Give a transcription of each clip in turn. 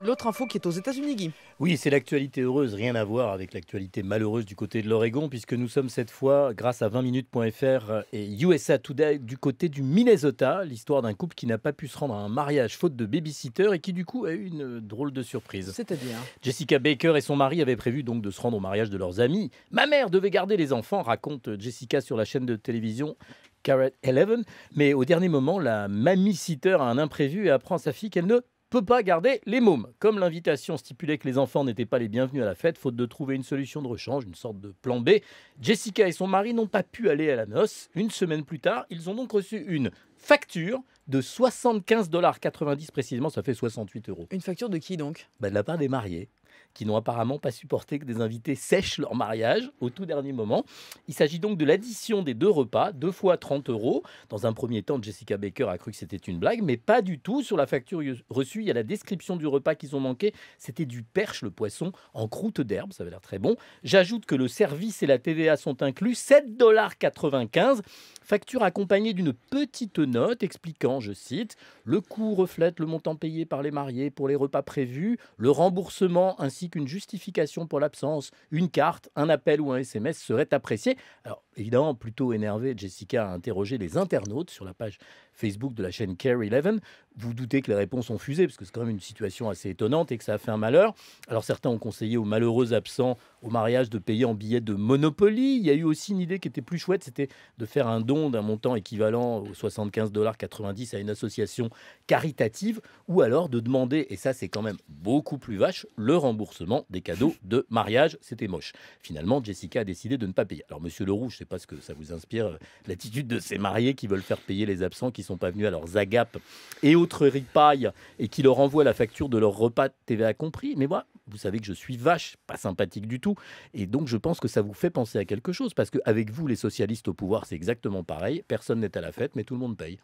L'autre info qui est aux États-Unis, Guy. Oui, c'est l'actualité heureuse, rien à voir avec l'actualité malheureuse du côté de l'Oregon, puisque nous sommes cette fois, grâce à 20minutes.fr et USA Today, du côté du Minnesota, l'histoire d'un couple qui n'a pas pu se rendre à un mariage faute de babysitter et qui du coup a eu une drôle de surprise. C'est-à-dire Jessica Baker et son mari avaient prévu donc de se rendre au mariage de leurs amis. Ma mère devait garder les enfants, raconte Jessica sur la chaîne de télévision Carrot Eleven. mais au dernier moment, la mamie sitter a un imprévu et apprend à sa fille qu'elle ne peut pas garder les mômes. Comme l'invitation stipulait que les enfants n'étaient pas les bienvenus à la fête, faute de trouver une solution de rechange, une sorte de plan B, Jessica et son mari n'ont pas pu aller à la noce. Une semaine plus tard, ils ont donc reçu une facture de 75,90 dollars précisément, ça fait 68 euros. Une facture de qui donc bah, De la part des mariés qui n'ont apparemment pas supporté que des invités sèchent leur mariage au tout dernier moment. Il s'agit donc de l'addition des deux repas, deux fois 30 euros. Dans un premier temps, Jessica Baker a cru que c'était une blague, mais pas du tout. Sur la facture reçue, il y a la description du repas qu'ils ont manqué. C'était du perche, le poisson, en croûte d'herbe. Ça va l'air très bon. J'ajoute que le service et la TVA sont inclus, 7,95 dollars. Facture accompagnée d'une petite note expliquant, je cite, Le coût reflète le montant payé par les mariés pour les repas prévus, le remboursement ainsi qu'une justification pour l'absence, une carte, un appel ou un SMS seraient appréciés évidemment plutôt énervée, Jessica a interrogé les internautes sur la page Facebook de la chaîne Care 11. Vous, doutez que les réponses ont fusé, parce que c'est quand même une situation assez étonnante et que ça a fait un malheur. Alors certains ont conseillé aux malheureux absents au mariage de payer en billets de Monopoly. Il y a eu aussi une idée qui était plus chouette, c'était de faire un don d'un montant équivalent aux 75,90$ à une association caritative, ou alors de demander, et ça c'est quand même beaucoup plus vache, le remboursement des cadeaux de mariage. C'était moche. Finalement, Jessica a décidé de ne pas payer. Alors Monsieur Leroux, je sais parce que ça vous inspire, l'attitude de ces mariés qui veulent faire payer les absents qui ne sont pas venus à leurs agapes et autres ripailles et qui leur envoient la facture de leur repas TVA compris. Mais moi, vous savez que je suis vache, pas sympathique du tout. Et donc, je pense que ça vous fait penser à quelque chose parce qu'avec vous, les socialistes au pouvoir, c'est exactement pareil. Personne n'est à la fête, mais tout le monde paye.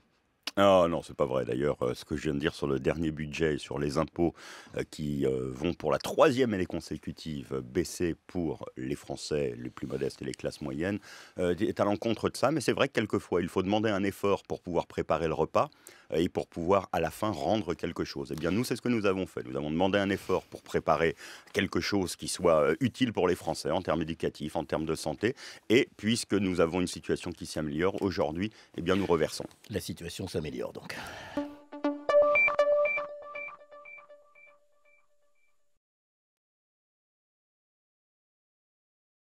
Ah non, c'est pas vrai. D'ailleurs, euh, ce que je viens de dire sur le dernier budget et sur les impôts euh, qui euh, vont pour la troisième année consécutive baisser pour les Français les plus modestes et les classes moyennes est à l'encontre de ça. Mais c'est vrai que quelquefois, il faut demander un effort pour pouvoir préparer le repas. Euh, et pour pouvoir à la fin rendre quelque chose. Eh bien, nous, c'est ce que nous avons fait. Nous avons demandé un effort pour préparer quelque chose qui soit euh, utile pour les Français en termes éducatifs, en termes de santé. Et puisque nous avons une situation qui s'améliore aujourd'hui, eh bien, nous reversons. La situation s'améliore donc.